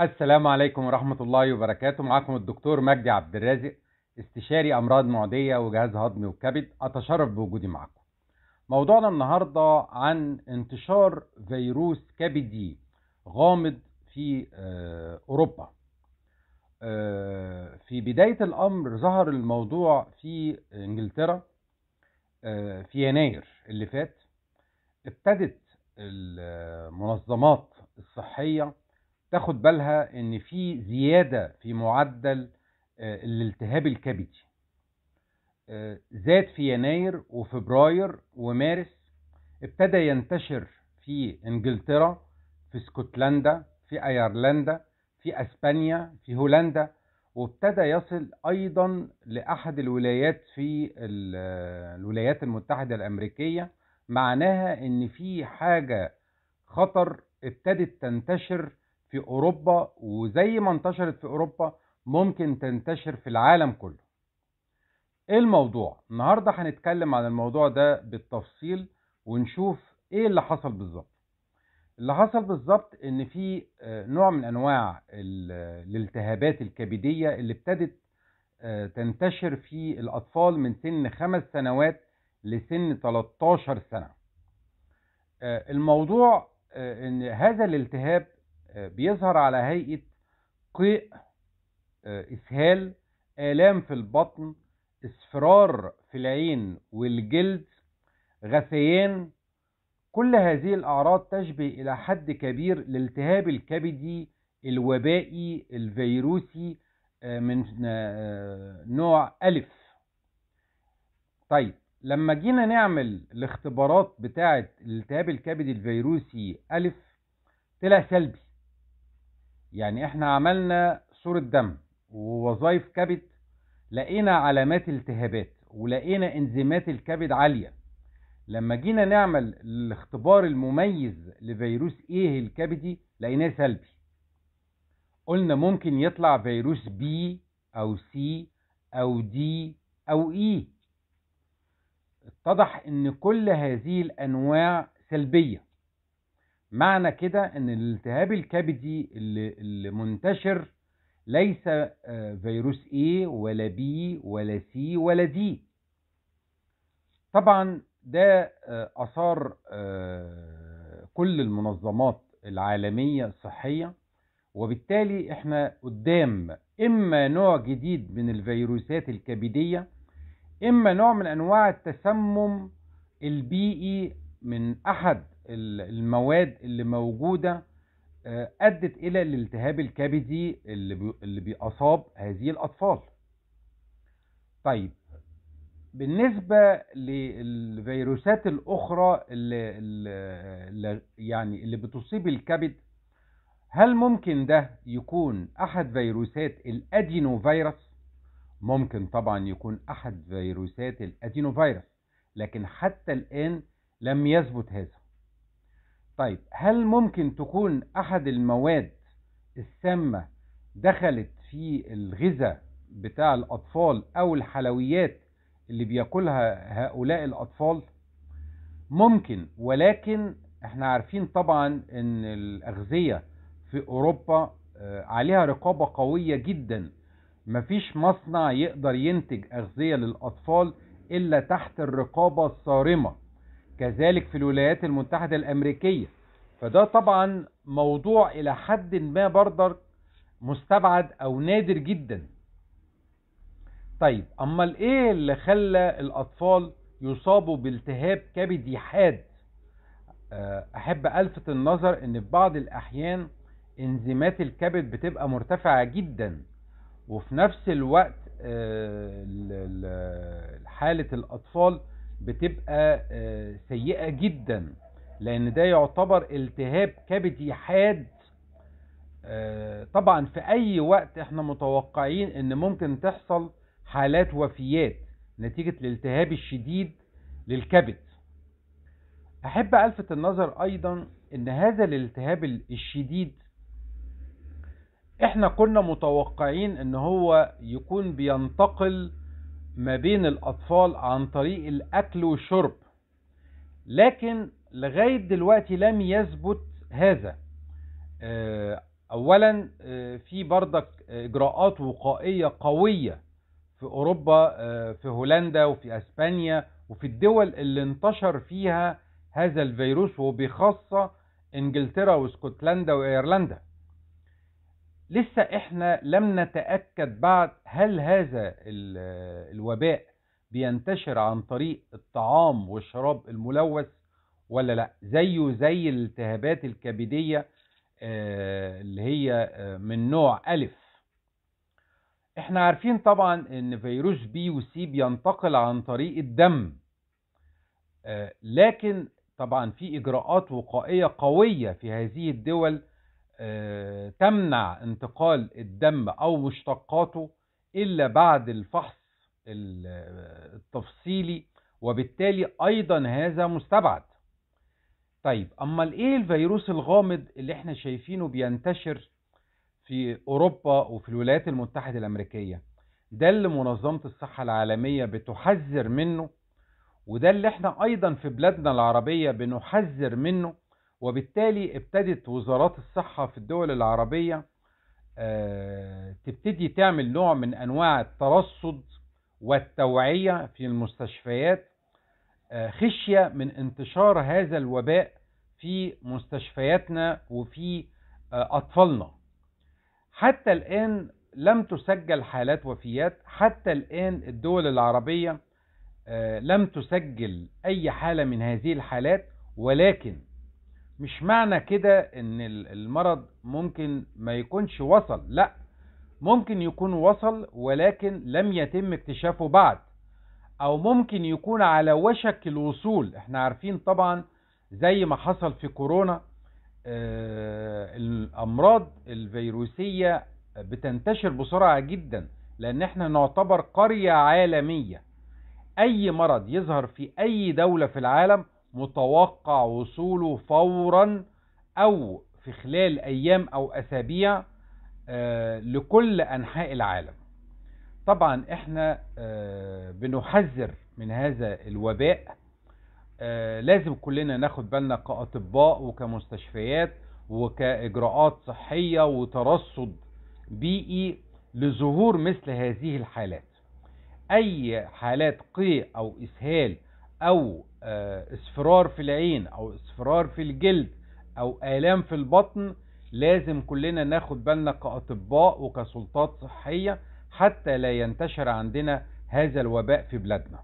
السلام عليكم ورحمة الله وبركاته معكم الدكتور مجدي عبد الرازق استشاري أمراض معدية وجهاز هضمي وكبد أتشرف بوجودي معكم موضوعنا النهاردة عن انتشار فيروس كبدي غامض في آه، أوروبا آه، في بداية الأمر ظهر الموضوع في إنجلترا آه، في يناير اللي فات ابتدت المنظمات الصحية تاخد بالها ان في زيادة في معدل آه، الالتهاب الكبدي آه، زاد في يناير وفبراير ومارس ابتدى ينتشر في انجلترا في اسكتلندا في ايرلندا في اسبانيا في هولندا وابتدى يصل ايضا لاحد الولايات في آه، الولايات المتحده الامريكيه معناها ان في حاجه خطر ابتدت تنتشر في أوروبا وزي ما انتشرت في أوروبا ممكن تنتشر في العالم كله ايه الموضوع النهارده هنتكلم عن الموضوع ده بالتفصيل ونشوف ايه اللي حصل بالظبط اللي حصل بالظبط ان في آه، نوع من انواع الالتهابات الكبديه اللي ابتدت آه، تنتشر في الاطفال من سن خمس سنوات لسن 13 سنه آه، الموضوع ان هذا الالتهاب بيظهر على هيئة قيء آه، إسهال آلام في البطن اصفرار في العين والجلد غثيان كل هذه الأعراض تشبه إلى حد كبير الالتهاب الكبدي الوبائي الفيروسي آه، من آه، نوع ألف طيب لما جينا نعمل الاختبارات بتاعة الالتهاب الكبدي الفيروسي ألف طلع سلبي يعني احنا عملنا صورة دم ووظائف كبد لقينا علامات التهابات ولقينا انزيمات الكبد عالية لما جينا نعمل الاختبار المميز لفيروس ايه الكبدي لقيناه سلبي قلنا ممكن يطلع فيروس بي او سي او دي او اي e. اتضح ان كل هذه الانواع سلبية معنى كده ان الالتهاب الكبدي المنتشر ليس آه، فيروس A ولا B ولا C ولا D طبعا ده آه، أثار آه، كل المنظمات العالمية الصحية وبالتالي احنا قدام إما نوع جديد من الفيروسات الكبدية إما نوع من أنواع التسمم البيئي من أحد المواد اللي موجودة آه، أدت إلى الالتهاب الكبدي اللي بيصاب هذه الأطفال طيب بالنسبة للفيروسات الأخرى اللي, اللي يعني اللي بتصيب الكبد هل ممكن ده يكون أحد فيروسات الأدينو فيروس؟ ممكن طبعا يكون أحد فيروسات الأدينو فيروس لكن حتى الآن لم يثبت هذا طيب هل ممكن تكون أحد المواد السامة دخلت في الغذاء بتاع الأطفال أو الحلويات اللي بياكلها هؤلاء الأطفال؟ ممكن ولكن احنا عارفين طبعا ان الأغذية في أوروبا آه، عليها رقابة قوية جدا مفيش مصنع يقدر ينتج أغذية للأطفال إلا تحت الرقابة الصارمة كذلك في الولايات المتحدة الأمريكية فده طبعا موضوع إلى حد ما بردر مستبعد أو نادر جدا طيب أما إيه اللي خلى الأطفال يصابوا بالتهاب كبدي حاد آه، أحب ألفت النظر إن في بعض الأحيان انزيمات الكبد بتبقى مرتفعة جدا وفي نفس الوقت آه، حالة الأطفال بتبقى آه، سيئة جدا لان ده يعتبر التهاب كبدي حاد آه، طبعا في اي وقت احنا متوقعين ان ممكن تحصل حالات وفيات نتيجة الالتهاب الشديد للكبد احب الفت النظر ايضا ان هذا الالتهاب الشديد احنا كنا متوقعين ان هو يكون بينتقل ما بين الأطفال عن طريق الأكل والشرب لكن لغاية دلوقتي لم يثبت هذا آه، أولا آه، في برضك آه، إجراءات وقائية قوية في أوروبا في هولندا وفي أسبانيا وفي الدول اللي انتشر فيها هذا الفيروس وبخاصة إنجلترا واسكتلندا وإيرلندا لسه احنا لم نتأكد بعد هل هذا الوباء بينتشر عن طريق الطعام والشراب الملوث ولا لا زيه زي الالتهابات الكبدية آه، اللي هي آه، من نوع ألف احنا عارفين طبعا ان فيروس بي وسي بينتقل عن طريق الدم آه، لكن طبعا في اجراءات وقائيه قويه في هذه الدول آه، تمنع انتقال الدم أو مشتقاته إلا بعد الفحص التفصيلي وبالتالي أيضا هذا مستبعد طيب أما إيه الفيروس الغامض اللي احنا شايفينه بينتشر في أوروبا وفي الولايات المتحدة الأمريكية ده اللي منظمة الصحة العالمية بتحذر منه وده اللي احنا أيضا في بلادنا العربية بنحذر منه وبالتالي ابتدت وزارات الصحة في الدول العربية آه، تبتدي تعمل نوع من أنواع الترصد والتوعية في المستشفيات آه، خشية من انتشار هذا الوباء في مستشفياتنا وفي آه، أطفالنا حتى الآن لم تسجل حالات وفيات حتى الآن الدول العربية لم تسجل أي حالة من هذه الحالات ولكن مش معنى كده ان المرض ممكن ما يكونش وصل لا ممكن يكون وصل ولكن لم يتم اكتشافه بعد او ممكن يكون على وشك الوصول احنا عارفين طبعا زي ما حصل في كورونا اه الامراض الفيروسية بتنتشر بسرعة جدا لان احنا نعتبر قرية عالمية اي مرض يظهر في اي دولة في العالم متوقع وصوله فورا أو في خلال أيام أو أسابيع آه، لكل أنحاء العالم طبعا احنا آه، بنحذر من هذا الوباء آه، لازم كلنا ناخد بالنا كأطباء وكمستشفيات وكإجراءات صحية وترصد بيئي لظهور مثل هذه الحالات أي حالات قيء أو إسهال أو آه، اصفرار في العين او اصفرار في الجلد او الام في البطن لازم كلنا ناخد بالنا كاطباء وكسلطات صحيه حتى لا ينتشر عندنا هذا الوباء في بلادنا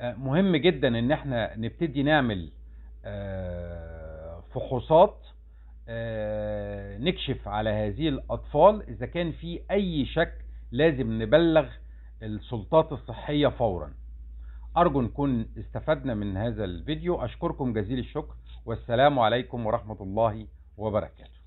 آه، مهم جدا ان احنا نبتدي نعمل آه، فحوصات نكشف على هذه الاطفال اذا كان في اي شك لازم نبلغ السلطات الصحيه فورا أرجو نكون استفدنا من هذا الفيديو أشكركم جزيل الشكر والسلام عليكم ورحمة الله وبركاته